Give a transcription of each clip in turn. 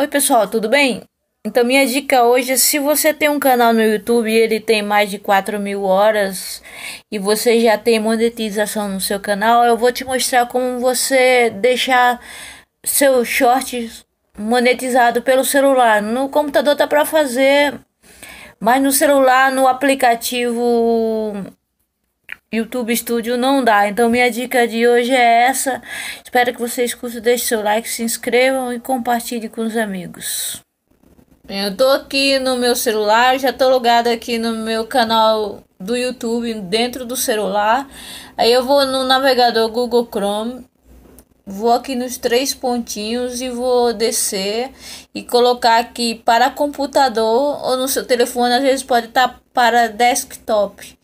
Oi pessoal, tudo bem? Então minha dica hoje é se você tem um canal no YouTube e ele tem mais de 4 mil horas e você já tem monetização no seu canal, eu vou te mostrar como você deixar seu short monetizado pelo celular. No computador tá para fazer, mas no celular, no aplicativo YouTube Studio não dá. Então minha dica de hoje é essa. Espero que vocês curtam, deixem seu like, se inscrevam e compartilhem com os amigos. Eu tô aqui no meu celular, já tô logado aqui no meu canal do YouTube dentro do celular. Aí eu vou no navegador Google Chrome, vou aqui nos três pontinhos e vou descer e colocar aqui para computador ou no seu telefone, às vezes pode estar tá para desktop.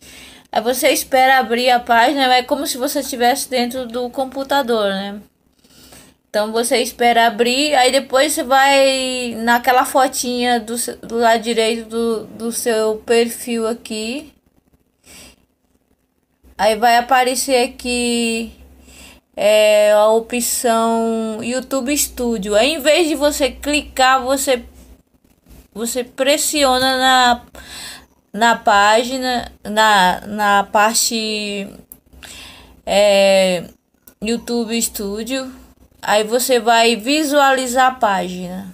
Aí você espera abrir a página, é como se você estivesse dentro do computador, né? Então você espera abrir, aí depois você vai naquela fotinha do, do lado direito do, do seu perfil aqui. Aí vai aparecer aqui é, a opção YouTube Studio. Aí em vez de você clicar, você, você pressiona na na página, na, na parte é, YouTube Studio. Aí você vai visualizar a página.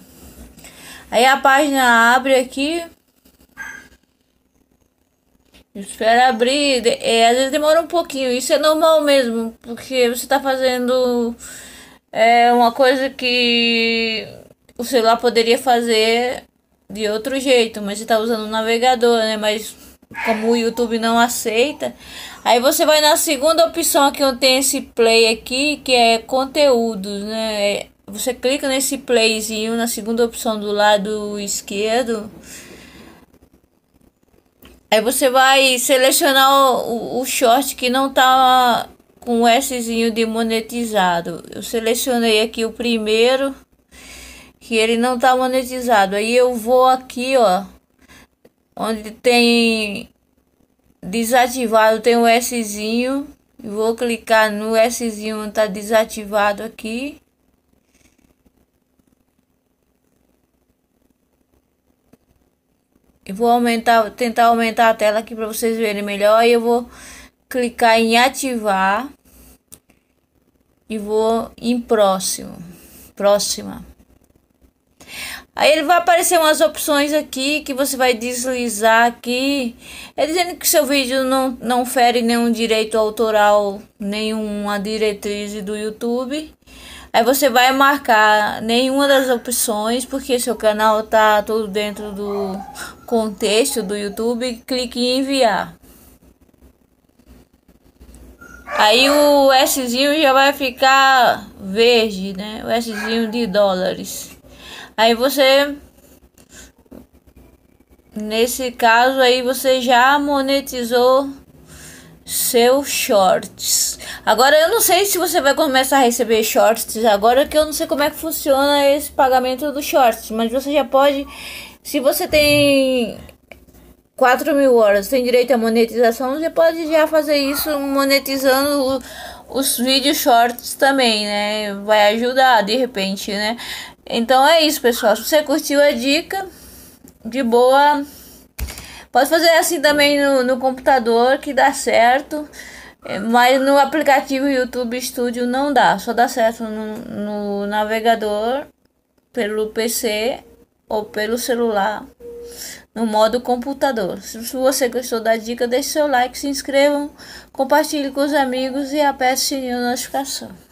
Aí a página abre aqui. Espera abrir. É, às vezes demora um pouquinho. Isso é normal mesmo. Porque você está fazendo é, uma coisa que o celular poderia fazer de outro jeito, mas você tá usando o navegador, né? Mas como o YouTube não aceita, aí você vai na segunda opção que onde tem esse play aqui, que é conteúdos, né? É, você clica nesse playzinho na segunda opção do lado esquerdo. Aí você vai selecionar o, o, o short que não tá com o Szinho de monetizado. Eu selecionei aqui o primeiro que ele não tá monetizado. Aí eu vou aqui, ó, onde tem desativado, tem o um Szinho, vou clicar no Szinho, tá desativado aqui. Eu vou aumentar, tentar aumentar a tela aqui para vocês verem melhor. Eu vou clicar em ativar e vou em próximo, próxima. Aí ele vai aparecer umas opções aqui que você vai deslizar aqui. É dizendo que seu vídeo não, não fere nenhum direito autoral, nenhuma diretriz do YouTube. Aí você vai marcar nenhuma das opções, porque seu canal tá tudo dentro do contexto do YouTube. Clique em enviar. Aí o Szinho já vai ficar verde, né? O Szinho de dólares. Aí você nesse caso aí você já monetizou seus shorts. Agora eu não sei se você vai começar a receber shorts agora que eu não sei como é que funciona esse pagamento dos shorts, mas você já pode se você tem 4 mil horas tem direito à monetização, você pode já fazer isso monetizando os vídeos shorts também, né? Vai ajudar de repente, né? Então é isso, pessoal. Se você curtiu a dica, de boa. Pode fazer assim também no, no computador que dá certo. É, mas no aplicativo YouTube Studio não dá, só dá certo no, no navegador, pelo PC ou pelo celular, no modo computador. Se você gostou da dica, deixe seu like, se inscrevam, compartilhe com os amigos e aperte o sininho de notificação.